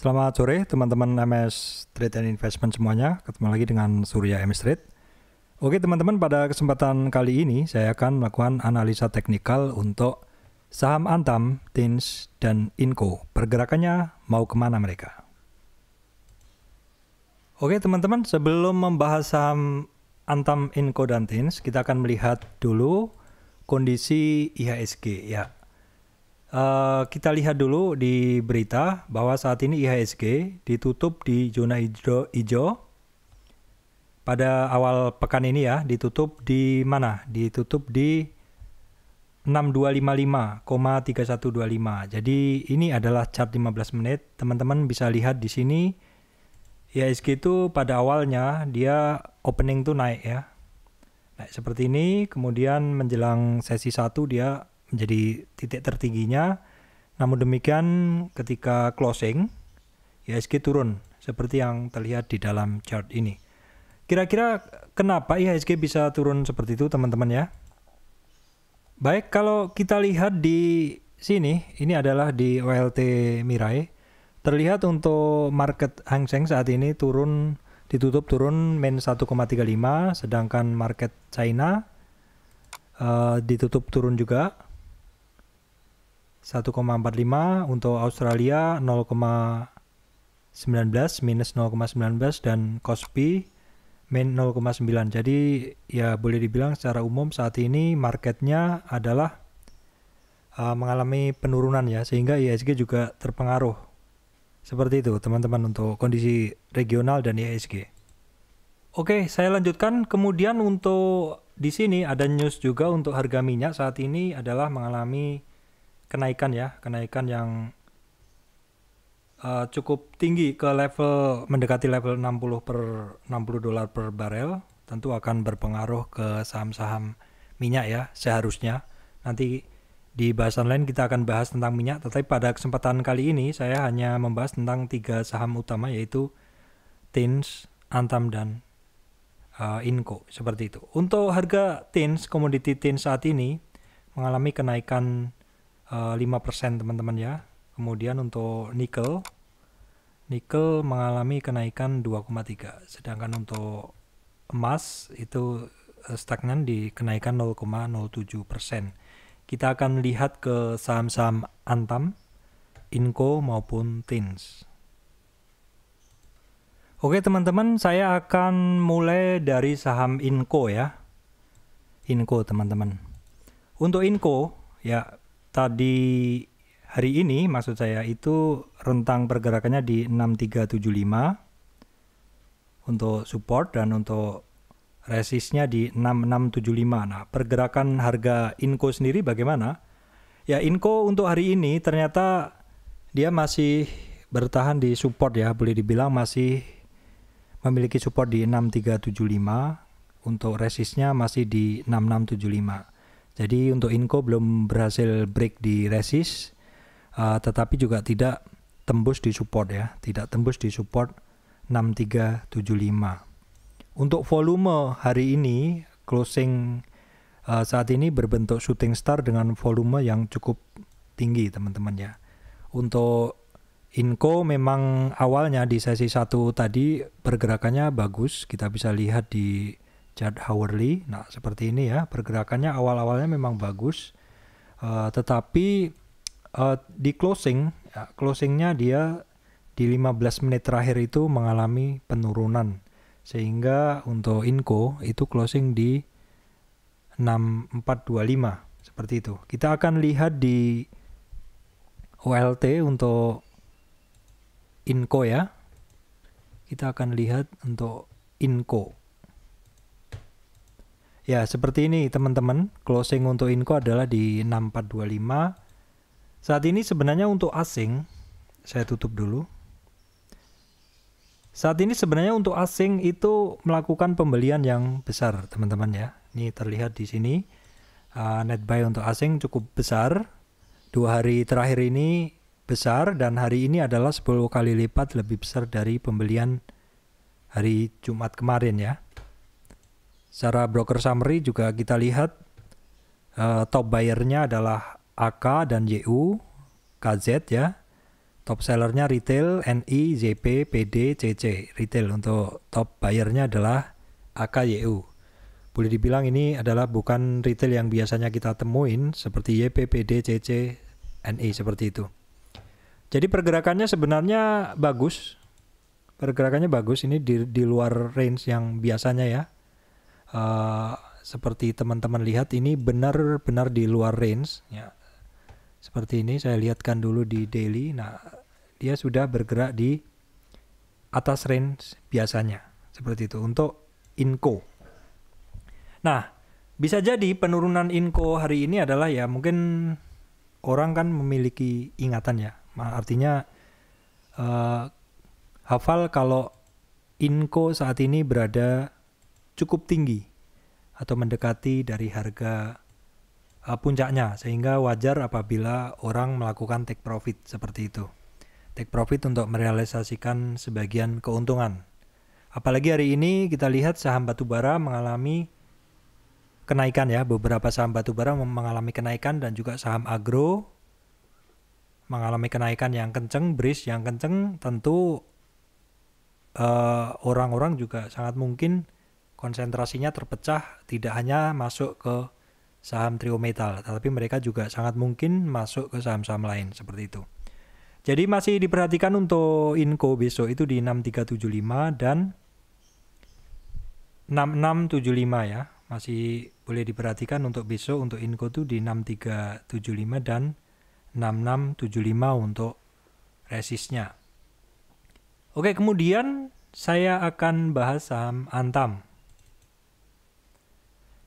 Selamat sore teman-teman MS Trade and Investment semuanya, ketemu lagi dengan Surya MS Trade. Oke teman-teman, pada kesempatan kali ini saya akan melakukan analisa teknikal untuk saham Antam, Tins, dan Inco. Pergerakannya mau kemana mereka? Oke teman-teman, sebelum membahas saham Antam, Inco, dan Tins, kita akan melihat dulu kondisi IHSG ya. Uh, kita lihat dulu di berita bahwa saat ini IHSG ditutup di zona hijau, hijau pada awal pekan ini ya ditutup di mana? Ditutup di 6255,3125. Jadi ini adalah chart 15 menit. Teman-teman bisa lihat di sini IHSG itu pada awalnya dia opening tuh naik ya. Naik seperti ini, kemudian menjelang sesi 1 dia menjadi titik tertingginya. Namun demikian ketika closing IHSG turun seperti yang terlihat di dalam chart ini. Kira-kira kenapa IHSG bisa turun seperti itu teman-teman ya? Baik, kalau kita lihat di sini, ini adalah di OLT Mirai. Terlihat untuk market Hang Seng saat ini turun ditutup turun min 1,35 sedangkan market China uh, ditutup turun juga 1,45 untuk Australia 0,19 minus 0,19 dan Kospi min 0,9 jadi ya boleh dibilang secara umum saat ini marketnya adalah uh, mengalami penurunan ya sehingga IHSG juga terpengaruh seperti itu teman-teman untuk kondisi regional dan IHSG Oke saya lanjutkan kemudian untuk di sini ada news juga untuk harga minyak saat ini adalah mengalami kenaikan ya, kenaikan yang uh, cukup tinggi ke level mendekati level 60 per 60 dolar per barel, tentu akan berpengaruh ke saham-saham minyak ya seharusnya. Nanti di bahasan lain kita akan bahas tentang minyak, tetapi pada kesempatan kali ini saya hanya membahas tentang tiga saham utama yaitu Tins, Antam dan uh, Inco seperti itu. Untuk harga Tins, komoditi Tins saat ini mengalami kenaikan uh, eh, 5% teman-teman ya. Kemudian untuk nikel nikel mengalami kenaikan 2,3 sedangkan untuk emas itu eh, stagnan di kenaikan 0,07 persen. Kita akan lihat ke saham-saham Antam, Inco maupun Tins. Oke teman-teman, saya akan mulai dari saham Inco ya. Inco teman-teman. Untuk Inco ya tadi hari ini maksud saya itu rentang pergerakannya di 6375 untuk support dan untuk resistnya di 6675. Nah, pergerakan harga Inco sendiri bagaimana? Ya, Inco untuk hari ini ternyata dia masih bertahan di support ya, boleh dibilang masih memiliki support di 6375 untuk resistnya masih di 6675. Jadi untuk Inco belum berhasil break di resist, uh, tetapi juga tidak tembus di support ya, tidak tembus di support 6375. Untuk volume hari ini closing uh, saat ini berbentuk shooting star dengan volume yang cukup tinggi teman-teman ya. Untuk Inco memang awalnya di sesi satu tadi pergerakannya bagus, kita bisa lihat di Richard Howerly. Nah, seperti ini ya, pergerakannya awal-awalnya memang bagus, uh, tetapi uh, di closing, ya, closingnya dia di 15 menit terakhir itu mengalami penurunan, sehingga untuk Inco itu closing di 6425 seperti itu. Kita akan lihat di OLT untuk Inco ya. Kita akan lihat untuk Inco. Ya, seperti ini teman-teman. Closing untuk Inco adalah di 6425. Saat ini sebenarnya untuk asing, saya tutup dulu. Saat ini sebenarnya untuk asing itu melakukan pembelian yang besar, teman-teman ya. Ini terlihat di sini. Uh, net buy untuk asing cukup besar. Dua hari terakhir ini besar dan hari ini adalah 10 kali lipat lebih besar dari pembelian hari Jumat kemarin ya. Secara broker summary juga kita lihat uh, top buyernya adalah AK dan JU, KZ ya. Top sellernya retail, NI, JP, PD, CC. Retail untuk top buyernya adalah AK, ju Boleh dibilang ini adalah bukan retail yang biasanya kita temuin seperti YP, PD, CC, NI seperti itu. Jadi pergerakannya sebenarnya bagus. Pergerakannya bagus ini di, di luar range yang biasanya ya uh, seperti teman-teman lihat ini benar-benar di luar range ya. Seperti ini saya lihatkan dulu di daily. Nah, dia sudah bergerak di atas range biasanya. Seperti itu untuk inco. Nah, bisa jadi penurunan inco hari ini adalah ya mungkin orang kan memiliki ingatan ya. Artinya uh, hafal kalau inco saat ini berada cukup tinggi atau mendekati dari harga uh, puncaknya sehingga wajar apabila orang melakukan take profit seperti itu. Take profit untuk merealisasikan sebagian keuntungan. Apalagi hari ini kita lihat saham batubara mengalami kenaikan ya, beberapa saham batubara mengalami kenaikan dan juga saham agro mengalami kenaikan yang kenceng, bris yang kenceng, tentu eh, orang-orang uh, orang -orang juga sangat mungkin konsentrasinya terpecah tidak hanya masuk ke saham triometal, tetapi mereka juga sangat mungkin masuk ke saham-saham lain seperti itu. Jadi masih diperhatikan untuk Inco besok itu di 6375 dan 6675 ya. Masih boleh diperhatikan untuk besok untuk Inco itu di 6375 dan 6675 untuk resistnya. Oke, kemudian saya akan bahas saham Antam.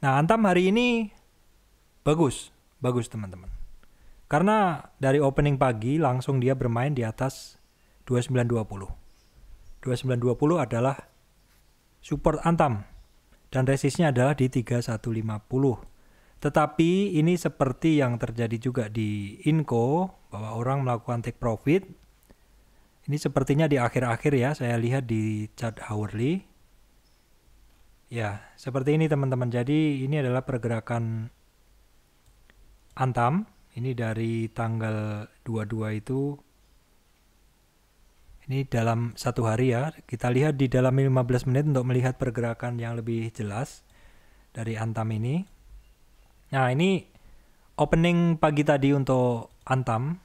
Nah, Antam hari ini bagus, bagus teman-teman. Karena dari opening pagi langsung dia bermain di atas 2920. 2920 adalah support Antam dan resistnya adalah di 3150. Tetapi ini seperti yang terjadi juga di Inco bahwa orang melakukan take profit. Ini sepertinya di akhir-akhir ya saya lihat di chart hourly Ya, seperti ini teman-teman. Jadi ini adalah pergerakan Antam. Ini dari tanggal 22 itu ini dalam satu hari ya. Kita lihat di dalam 15 menit untuk melihat pergerakan yang lebih jelas dari Antam ini. Nah, ini opening pagi tadi untuk Antam.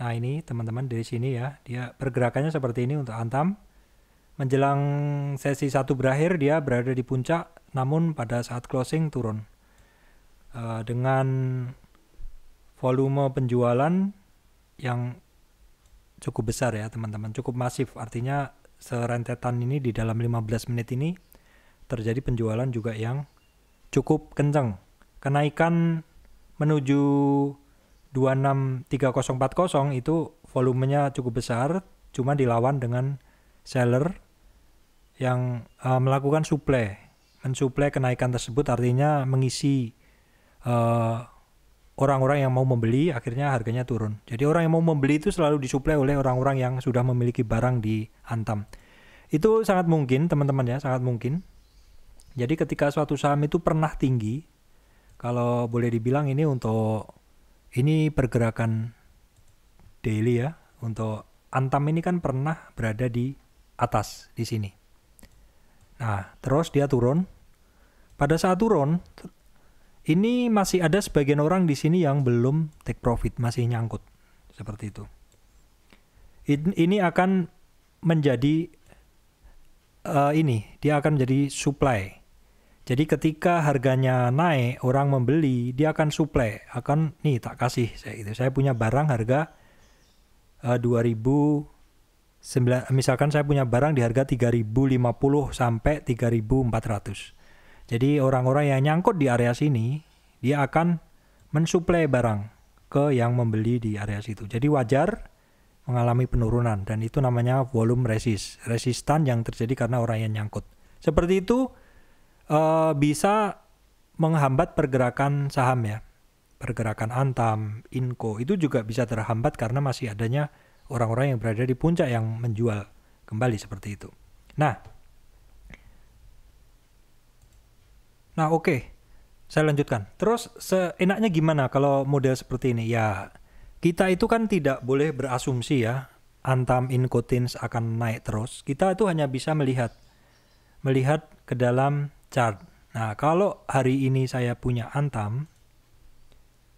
Nah, ini teman-teman dari sini ya. Dia pergerakannya seperti ini untuk Antam Menjelang sesi satu berakhir dia berada di puncak, namun pada saat closing turun. Uh, dengan volume penjualan yang cukup besar ya teman-teman, cukup masif. Artinya serentetan ini di dalam 15 menit ini terjadi penjualan juga yang cukup kencang. Kenaikan menuju 263040 itu volumenya cukup besar, cuma dilawan dengan seller yang uh, melakukan suplai, mensuplai kenaikan tersebut artinya mengisi orang eh, orang-orang yang mau membeli akhirnya harganya turun. Jadi orang yang mau membeli itu selalu disuplai oleh orang-orang yang sudah memiliki barang di Antam. Itu sangat mungkin teman-teman ya, sangat mungkin. Jadi ketika suatu saham itu pernah tinggi, kalau boleh dibilang ini untuk ini pergerakan daily ya, untuk Antam ini kan pernah berada di atas di sini. Nah, terus dia turun. Pada saat turun, ini masih ada sebagian orang di sini yang belum take profit, masih nyangkut. Seperti itu. Ini akan menjadi uh, ini, dia akan menjadi supply. Jadi ketika harganya naik, orang membeli, dia akan supply, akan nih tak kasih saya itu Saya punya barang harga uh, eh, 2000 misalkan saya punya barang di harga 3050 sampai 3400. Jadi orang-orang yang nyangkut di area sini, dia akan mensuplai barang ke yang membeli di area situ. Jadi wajar mengalami penurunan dan itu namanya volume resist, resistan yang terjadi karena orang yang nyangkut. Seperti itu uh, bisa menghambat pergerakan saham ya. Pergerakan Antam, Inco itu juga bisa terhambat karena masih adanya orang-orang yang berada di puncak yang menjual kembali seperti itu. Nah, nah oke, okay. saya lanjutkan. Terus seenaknya gimana kalau model seperti ini? Ya, kita itu kan tidak boleh berasumsi ya antam incotins akan naik terus. Kita itu hanya bisa melihat melihat ke dalam chart. Nah, kalau hari ini saya punya antam,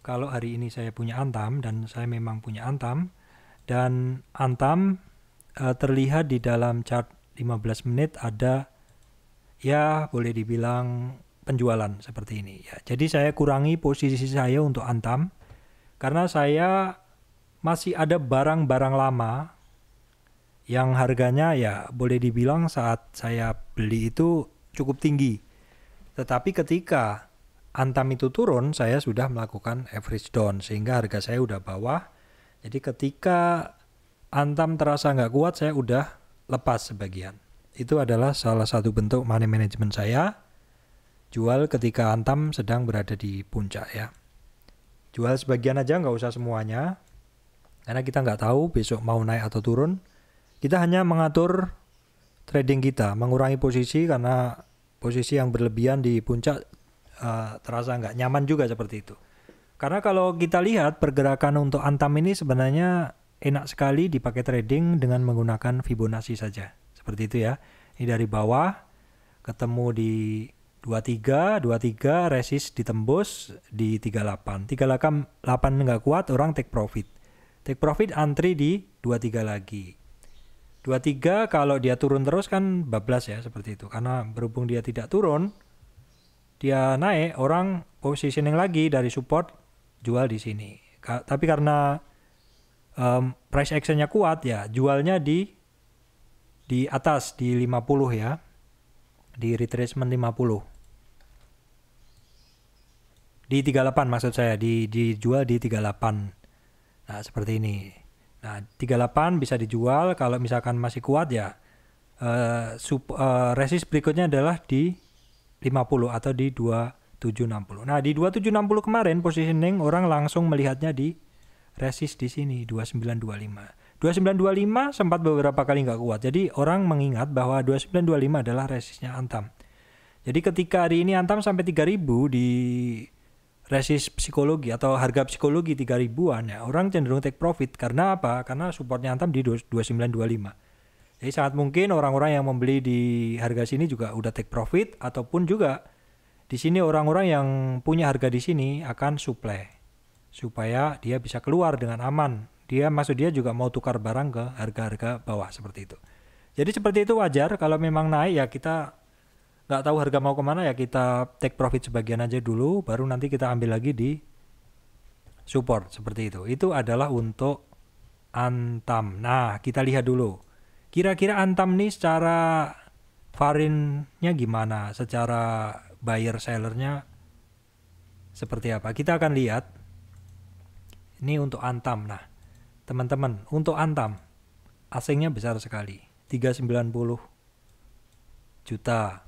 kalau hari ini saya punya antam dan saya memang punya antam, dan Antam uh, terlihat di dalam chart 15 menit ada ya boleh dibilang penjualan seperti ini ya. Jadi saya kurangi posisi saya untuk Antam karena saya masih ada barang-barang lama yang harganya ya boleh dibilang saat saya beli itu cukup tinggi. Tetapi ketika Antam itu turun, saya sudah melakukan average down sehingga harga saya sudah bawah jadi ketika antam terasa nggak kuat, saya udah lepas sebagian. Itu adalah salah satu bentuk money management saya. Jual ketika antam sedang berada di puncak ya. Jual sebagian aja nggak usah semuanya. Karena kita nggak tahu besok mau naik atau turun. Kita hanya mengatur trading kita, mengurangi posisi karena posisi yang berlebihan di puncak uh, terasa nggak nyaman juga seperti itu. Karena kalau kita lihat pergerakan untuk Antam ini sebenarnya enak sekali dipakai trading dengan menggunakan Fibonacci saja. Seperti itu ya. Ini dari bawah ketemu di 23, 23 resist ditembus di 38. 38 nggak kuat, orang take profit. Take profit antri di 23 lagi. 23 kalau dia turun terus kan bablas ya seperti itu. Karena berhubung dia tidak turun, dia naik, orang positioning lagi dari support jual di sini. Ka tapi karena um, price actionnya kuat ya, jualnya di di atas di 50 ya. Di retracement 50. Di 38 maksud saya, di dijual di 38. Nah, seperti ini. Nah, 38 bisa dijual kalau misalkan masih kuat ya. Uh, eh, sub, uh, eh, resist berikutnya adalah di 50 atau di 2 2760. Nah, di 2760 kemarin positioning orang langsung melihatnya di resist di sini 2925. 2925 sempat beberapa kali nggak kuat. Jadi orang mengingat bahwa 2925 adalah resistnya Antam. Jadi ketika hari ini Antam sampai 3000 di resist psikologi atau harga psikologi 3000-an ya, orang cenderung take profit karena apa? Karena supportnya Antam di 2925. Jadi sangat mungkin orang-orang yang membeli di harga sini juga udah take profit ataupun juga di sini orang-orang yang punya harga di sini akan suplai supaya dia bisa keluar dengan aman. Dia maksud dia juga mau tukar barang ke harga-harga bawah seperti itu. Jadi seperti itu wajar kalau memang naik ya kita nggak tahu harga mau kemana ya kita take profit sebagian aja dulu baru nanti kita ambil lagi di support seperti itu. Itu adalah untuk Antam. Nah kita lihat dulu. Kira-kira Antam nih secara varinnya gimana secara buyer sellernya seperti apa kita akan lihat ini untuk antam nah teman-teman untuk antam asingnya besar sekali 390 juta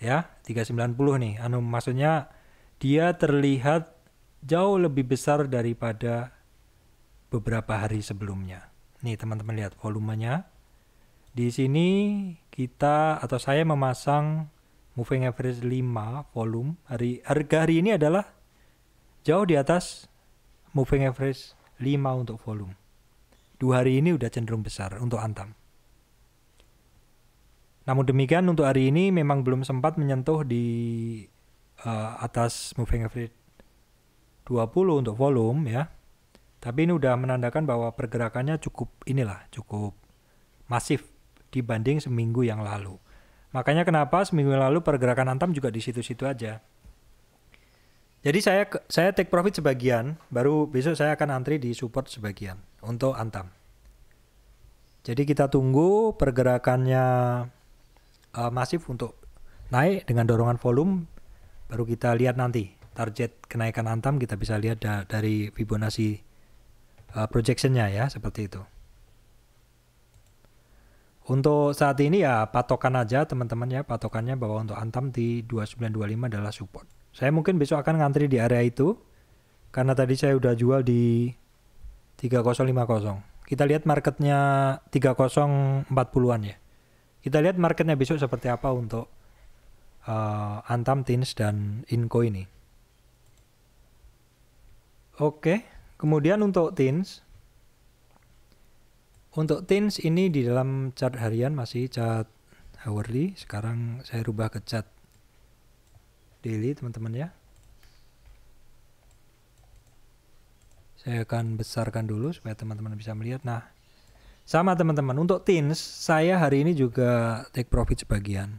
ya 390 nih anu maksudnya dia terlihat jauh lebih besar daripada beberapa hari sebelumnya nih teman-teman lihat volumenya di sini kita atau saya memasang moving average 5 volume. Hari harga hari ini adalah jauh di atas moving average 5 untuk volume. Dua hari ini udah cenderung besar untuk Antam. Namun demikian untuk hari ini memang belum sempat menyentuh di uh, atas moving average 20 untuk volume ya. Tapi ini udah menandakan bahwa pergerakannya cukup inilah, cukup masif dibanding seminggu yang lalu. Makanya kenapa seminggu yang lalu pergerakan Antam juga di situ-situ aja. Jadi saya saya take profit sebagian, baru besok saya akan antri di support sebagian untuk Antam. Jadi kita tunggu pergerakannya uh, masif untuk naik dengan dorongan volume, baru kita lihat nanti target kenaikan Antam kita bisa lihat da dari Fibonacci uh, projectionnya ya seperti itu. Untuk saat ini ya patokan aja teman-teman ya patokannya bahwa untuk Antam di 2925 adalah support. Saya mungkin besok akan ngantri di area itu karena tadi saya udah jual di 3050. Kita lihat marketnya 3040-an ya. Kita lihat marketnya besok seperti apa untuk uh, Antam, Tins, dan Inco ini. Oke, kemudian untuk Tins, untuk Tins ini di dalam chart harian masih chart hourly. Sekarang saya rubah ke chart daily teman-teman ya. Saya akan besarkan dulu supaya teman-teman bisa melihat. Nah, sama teman-teman, untuk Tins saya hari ini juga take profit sebagian.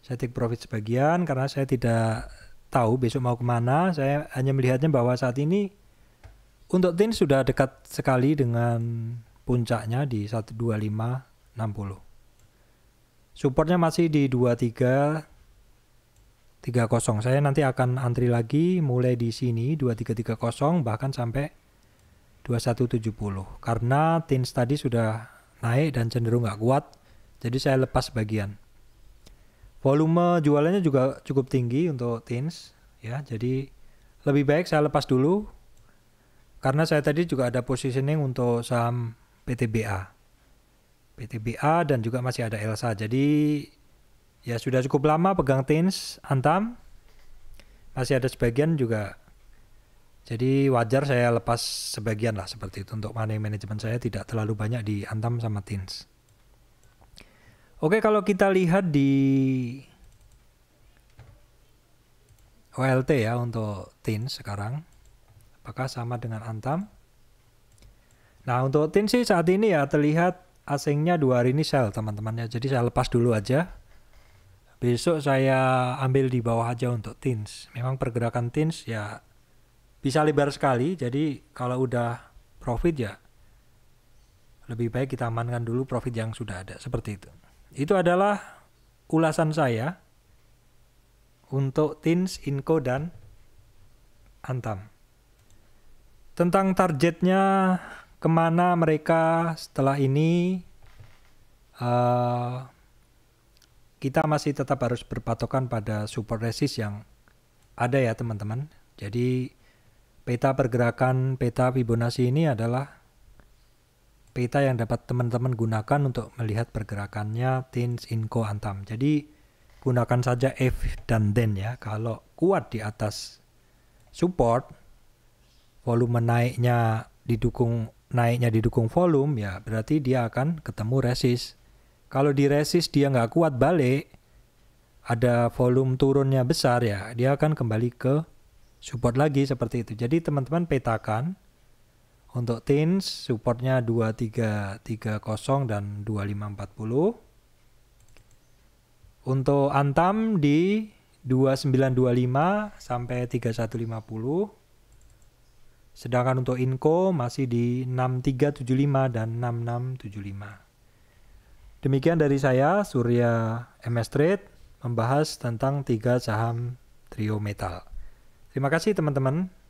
Saya take profit sebagian karena saya tidak tahu besok mau kemana. Saya hanya melihatnya bahwa saat ini untuk Tins sudah dekat sekali dengan puncaknya di 12560. Supportnya masih di 23 30. Saya nanti akan antri lagi mulai di sini 2330 bahkan sampai 2170 karena tins tadi sudah naik dan cenderung nggak kuat jadi saya lepas bagian volume jualannya juga cukup tinggi untuk tins ya jadi lebih baik saya lepas dulu karena saya tadi juga ada positioning untuk saham PTBA. PTBA dan juga masih ada Elsa. Jadi ya sudah cukup lama pegang Tins, Antam. Masih ada sebagian juga. Jadi wajar saya lepas sebagian lah seperti itu untuk money management saya tidak terlalu banyak di Antam sama Tins. Oke kalau kita lihat di OLT ya untuk Tins sekarang. Apakah sama dengan Antam? Nah untuk tin sih saat ini ya terlihat asingnya dua hari ini sel teman temannya Jadi saya lepas dulu aja. Besok saya ambil di bawah aja untuk tins. Memang pergerakan tins ya bisa lebar sekali. Jadi kalau udah profit ya lebih baik kita amankan dulu profit yang sudah ada seperti itu. Itu adalah ulasan saya untuk Tins, Inco dan Antam. Tentang targetnya kemana mereka setelah ini uh, kita masih tetap harus berpatokan pada support resist yang ada ya teman-teman jadi peta pergerakan peta Fibonacci ini adalah peta yang dapat teman-teman gunakan untuk melihat pergerakannya tins inko antam jadi gunakan saja F dan then ya kalau kuat di atas support volume naiknya didukung naiknya didukung volume, ya berarti dia akan ketemu resist. Kalau di resist dia nggak kuat balik, ada volume turunnya besar ya, dia akan kembali ke support lagi seperti itu. Jadi teman-teman petakan untuk tins supportnya 2330 dan 2540. Untuk antam di 2925 sampai 3150 Sedangkan untuk INCO masih di 6375 dan 6675. Demikian dari saya, Surya MS Trade, membahas tentang tiga saham trio metal. Terima kasih teman-teman.